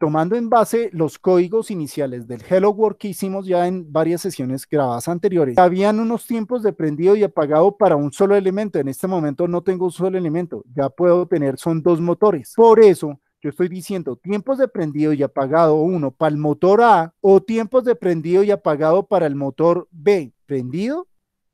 tomando en base los códigos iniciales del Hello World que hicimos ya en varias sesiones grabadas anteriores, habían unos tiempos de prendido y apagado para un solo elemento. En este momento no tengo un solo elemento, ya puedo tener, son dos motores. Por eso, yo estoy diciendo tiempos de prendido y apagado uno, para el motor A o tiempos de prendido y apagado para el motor B. Prendido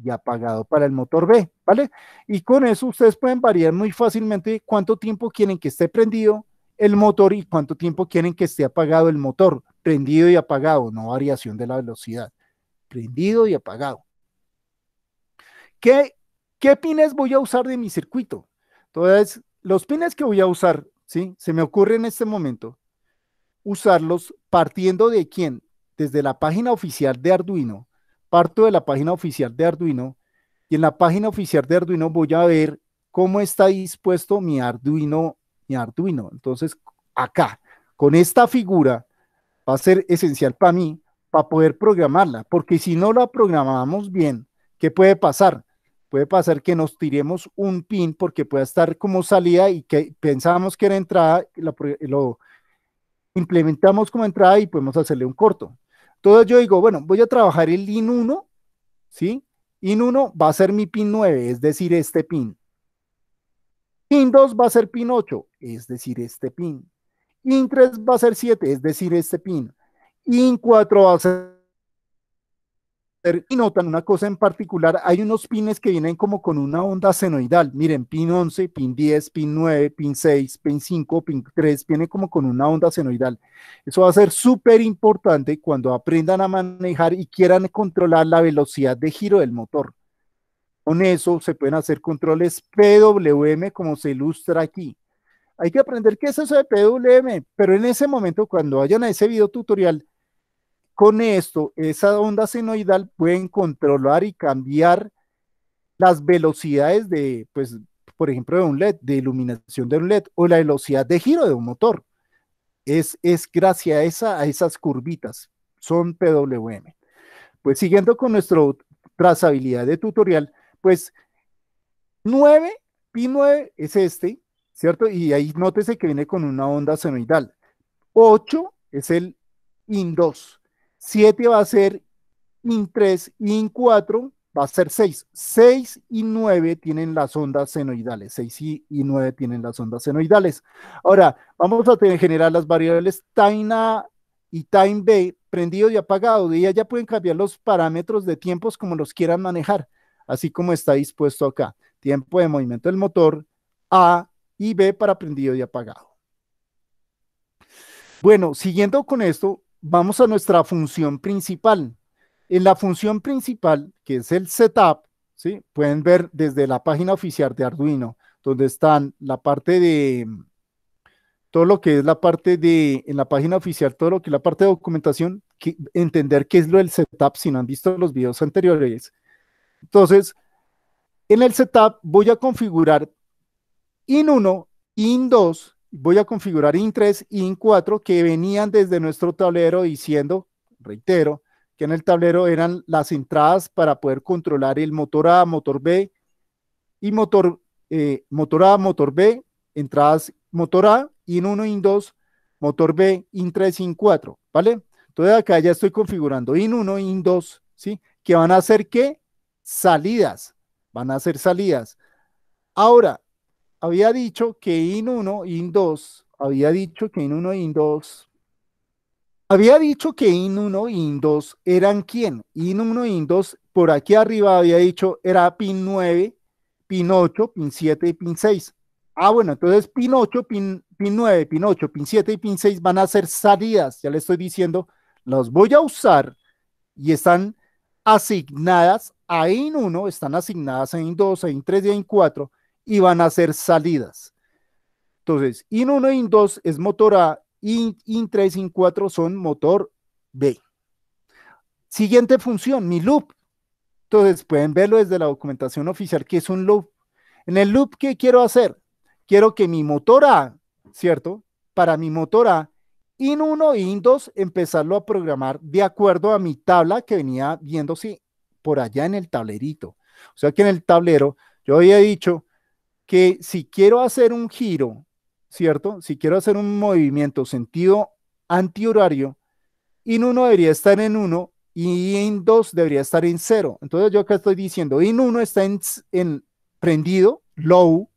y apagado para el motor B, ¿vale? Y con eso ustedes pueden variar muy fácilmente cuánto tiempo quieren que esté prendido el motor y cuánto tiempo quieren que esté apagado el motor, prendido y apagado, no variación de la velocidad, prendido y apagado. ¿Qué, qué pines voy a usar de mi circuito? Entonces, los pines que voy a usar, ¿sí? Se me ocurre en este momento usarlos partiendo de quién? Desde la página oficial de Arduino. Parto de la página oficial de Arduino y en la página oficial de Arduino voy a ver cómo está dispuesto mi Arduino mi Arduino. Entonces, acá, con esta figura, va a ser esencial para mí, para poder programarla, porque si no la programamos bien, ¿qué puede pasar? Puede pasar que nos tiremos un pin porque puede estar como salida y que pensábamos que era entrada, lo, lo implementamos como entrada y podemos hacerle un corto. Entonces yo digo, bueno, voy a trabajar el IN1, ¿sí? IN1 va a ser mi pin 9, es decir, este pin. Pin 2 va a ser pin 8, es decir, este pin. PIN 3 va a ser 7, es decir, este pin. PIN 4 va a ser... Y notan una cosa en particular, hay unos pines que vienen como con una onda senoidal. Miren, pin 11, pin 10, pin 9, pin 6, pin 5, pin 3, viene como con una onda senoidal. Eso va a ser súper importante cuando aprendan a manejar y quieran controlar la velocidad de giro del motor. Con eso se pueden hacer controles PWM como se ilustra aquí. Hay que aprender qué es eso de PWM, pero en ese momento cuando vayan a ese video tutorial, con esto, esa onda senoidal pueden controlar y cambiar las velocidades de, pues, por ejemplo, de un LED, de iluminación de un LED o la velocidad de giro de un motor. Es, es gracias a, esa, a esas curvitas, son PWM. Pues siguiendo con nuestra trazabilidad de tutorial, pues 9, pi 9 es este, ¿cierto? Y ahí nótese que viene con una onda senoidal. 8 es el IN 2. 7 va a ser IN 3, IN 4 va a ser 6. 6 y 9 tienen las ondas senoidales. 6 y, 9 tienen las ondas senoidales. Ahora, vamos a tener, generar las variables time y time B, prendido y apagado. De ella ya pueden cambiar los parámetros de tiempos como los quieran manejar así como está dispuesto acá. Tiempo de movimiento del motor, A y B para prendido y apagado. Bueno, siguiendo con esto, vamos a nuestra función principal. En la función principal, que es el setup, ¿sí? pueden ver desde la página oficial de Arduino, donde están la parte de todo lo que es la parte de, en la página oficial, todo lo que es la parte de documentación, que, entender qué es lo del setup, si no han visto los videos anteriores, entonces, en el setup voy a configurar in1, in2, voy a configurar in3 in4 que venían desde nuestro tablero diciendo, reitero, que en el tablero eran las entradas para poder controlar el motor A, motor B y motor, eh, motor A, motor B, entradas motor A, in1, in2, motor B, in3, in4, ¿vale? Entonces acá ya estoy configurando in1, in2, ¿sí? Que van a hacer que salidas, van a ser salidas. Ahora, había dicho que IN 1, IN 2, había dicho que IN 1, IN 2, había dicho que IN 1, IN 2 eran quién? IN 1, IN 2, por aquí arriba había dicho era PIN 9, PIN 8, PIN 7 y PIN 6. Ah, bueno, entonces PIN 8, PIN, PIN 9, PIN 8, PIN 7 y PIN 6 van a ser salidas, ya le estoy diciendo, los voy a usar y están asignadas a IN1, están asignadas a IN2, a IN3 y a IN4 y van a ser salidas. Entonces, IN1 e IN2 es motor A, IN, IN3 IN4 son motor B. Siguiente función, mi loop. Entonces, pueden verlo desde la documentación oficial que es un loop. En el loop, ¿qué quiero hacer? Quiero que mi motor A, ¿cierto? Para mi motor A, IN 1 e IN 2 empezarlo a programar de acuerdo a mi tabla que venía viéndose por allá en el tablerito. O sea que en el tablero yo había dicho que si quiero hacer un giro, ¿cierto? Si quiero hacer un movimiento sentido antihorario, IN 1 debería estar en 1 y IN 2 debería estar en 0. Entonces yo acá estoy diciendo IN 1 está en prendido, low,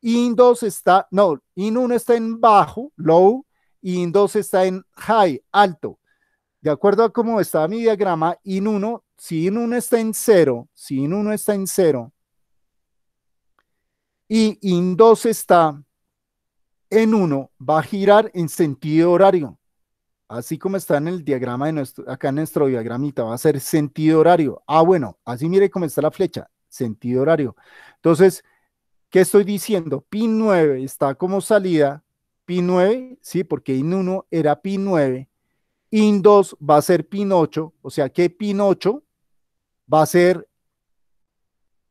IN 2 está, no, IN 1 está en bajo, low, y in 2 está en high, alto. De acuerdo a cómo está mi diagrama, in 1, si in 1 está en 0, si in 1 está en 0, y in 2 está en 1, va a girar en sentido horario. Así como está en el diagrama de nuestro, acá en nuestro diagramita, va a ser sentido horario. Ah, bueno, así mire cómo está la flecha, sentido horario. Entonces, ¿qué estoy diciendo? Pin 9 está como salida Pin 9, sí, porque in 1 era pi 9, in 2 va a ser pin 8, o sea que pin 8 va a ser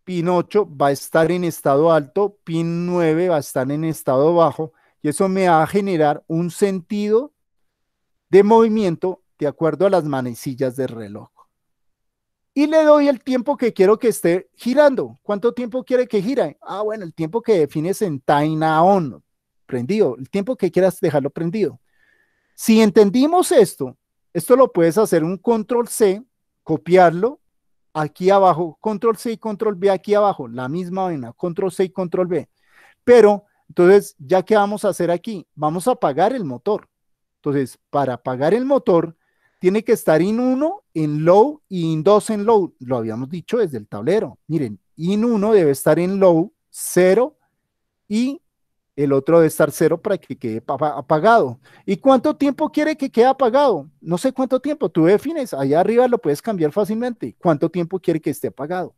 pin 8 va a estar en estado alto, pin 9 va a estar en estado bajo y eso me va a generar un sentido de movimiento de acuerdo a las manecillas del reloj. Y le doy el tiempo que quiero que esté girando. ¿Cuánto tiempo quiere que gire? Ah, bueno, el tiempo que defines en Taina on, prendido, el tiempo que quieras dejarlo prendido. Si entendimos esto, esto lo puedes hacer un control C, copiarlo aquí abajo, control C y control B aquí abajo, la misma vaina, control C y control B. Pero entonces, ¿ya qué vamos a hacer aquí? Vamos a apagar el motor. Entonces, para apagar el motor, tiene que estar en 1 en low y en 2 en low. Lo habíamos dicho desde el tablero. Miren, in 1 debe estar en low, 0 y el otro debe estar cero para que quede apagado. ¿Y cuánto tiempo quiere que quede apagado? No sé cuánto tiempo, tú defines, allá arriba lo puedes cambiar fácilmente. ¿Cuánto tiempo quiere que esté apagado?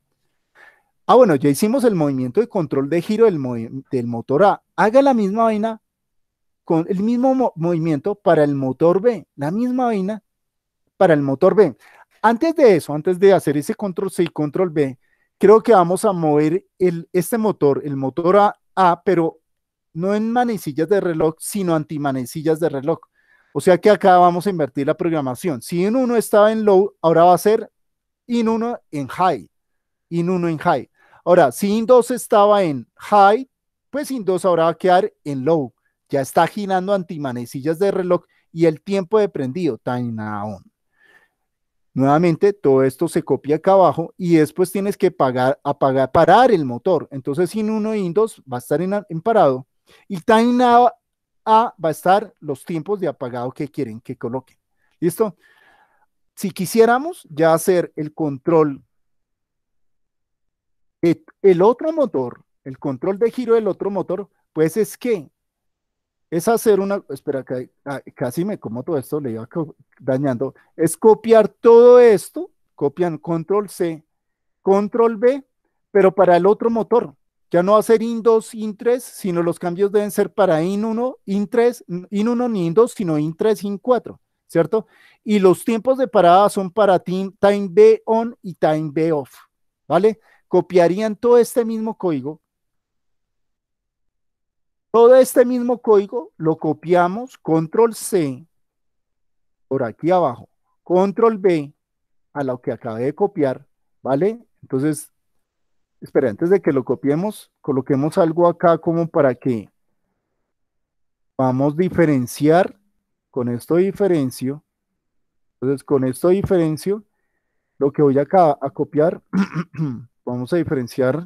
Ah, bueno, ya hicimos el movimiento de control de giro del, del motor A. Haga la misma vaina con el mismo movimiento para el motor B, la misma vaina para el motor B. Antes de eso, antes de hacer ese control C y control B, creo que vamos a mover el, este motor, el motor A, A pero no en manecillas de reloj, sino antimanecillas de reloj. O sea que acá vamos a invertir la programación. Si en uno estaba en low, ahora va a ser in 1 en high, in 1 en high. Ahora, si in 2 estaba en high, pues in 2 ahora va a quedar en low. Ya está girando antimanecillas de reloj y el tiempo de prendido, time on. Nuevamente, todo esto se copia acá abajo y después tienes que pagar, apagar, parar el motor. Entonces, in 1 in 2 va a estar en parado y Time A va a estar los tiempos de apagado que quieren que coloquen. ¿Listo? Si quisiéramos ya hacer el control, el otro motor, el control de giro del otro motor, pues es que es hacer una, espera, ah, casi me como todo esto, le iba dañando, es copiar todo esto, copian control C, control B, pero para el otro motor. Ya no va a ser IN2, IN3, sino los cambios deben ser para IN1, IN3, IN1 ni IN2, sino IN3, IN4, ¿cierto? Y los tiempos de parada son para time, B on y time B off, ¿vale? Copiarían todo este mismo código. Todo este mismo código lo copiamos, control C, por aquí abajo, control B, a lo que acabé de copiar, ¿vale? Entonces, Espera, antes de que lo copiemos, coloquemos algo acá como para que vamos a diferenciar. Con esto diferencio. Entonces, con esto diferencio. Lo que voy acá a copiar, vamos a diferenciar.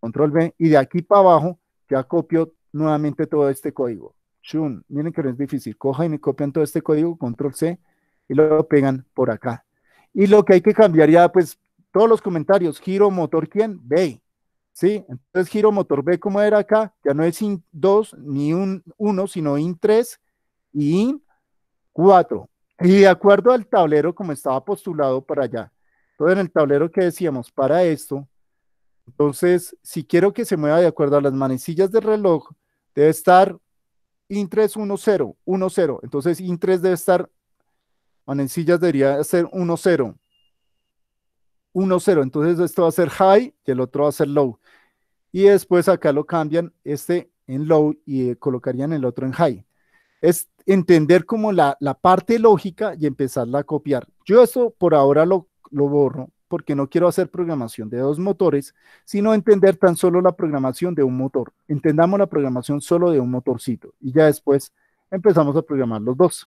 Control B. Y de aquí para abajo, ya copio nuevamente todo este código. Shun, miren que no es difícil. Cojan y copian todo este código, control C, y lo pegan por acá. Y lo que hay que cambiar ya, pues todos los comentarios, giro motor quién, B, ¿sí? Entonces giro motor B como era acá, ya no es IN 2 ni un 1, sino IN 3 y IN 4. Y de acuerdo al tablero como estaba postulado para allá. Entonces en el tablero que decíamos para esto, entonces si quiero que se mueva de acuerdo a las manecillas del reloj, debe estar IN 3 1 0, 1 0. Entonces IN 3 debe estar, manecillas debería ser 1 0. 1-0. Entonces esto va a ser high y el otro va a ser low. Y después acá lo cambian este en low y eh, colocarían el otro en high. Es entender como la, parte lógica y empezarla a copiar. Yo esto por ahora lo borro porque no quiero hacer programación de dos motores, sino entender tan solo la programación de un motor. Entendamos la programación solo de un motorcito y ya después empezamos a programar los dos.